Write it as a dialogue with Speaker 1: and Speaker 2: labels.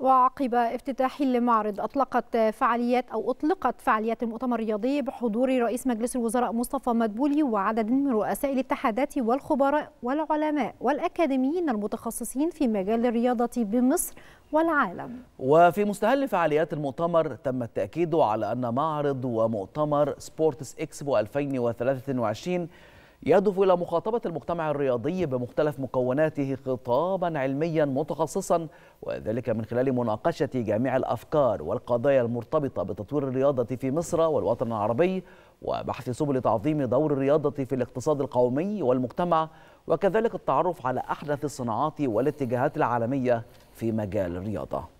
Speaker 1: وعقب افتتاح المعرض أطلقت فعاليات أو أطلقت فعاليات المؤتمر الرياضي بحضور رئيس مجلس الوزراء مصطفى مدبولي وعدد من رؤساء الاتحادات والخبراء والعلماء والأكاديميين المتخصصين في مجال الرياضة بمصر والعالم
Speaker 2: وفي مستهل فعاليات المؤتمر تم التأكيد على أن معرض ومؤتمر سبورتس إكسبو 2023 يهدف إلى مخاطبة المجتمع الرياضي بمختلف مكوناته خطابا علميا متخصصا وذلك من خلال مناقشة جميع الأفكار والقضايا المرتبطة بتطوير الرياضة في مصر والوطن العربي وبحث سبل تعظيم دور الرياضة في الاقتصاد القومي والمجتمع وكذلك التعرف على أحدث الصناعات والاتجاهات العالمية في مجال الرياضة